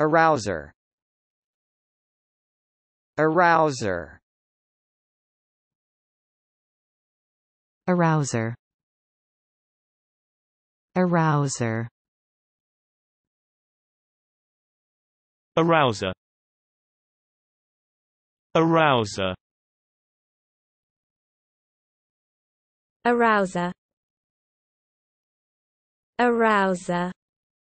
Arouser Arouser Arouser Arouser Arouser Arouser Arouser Arouser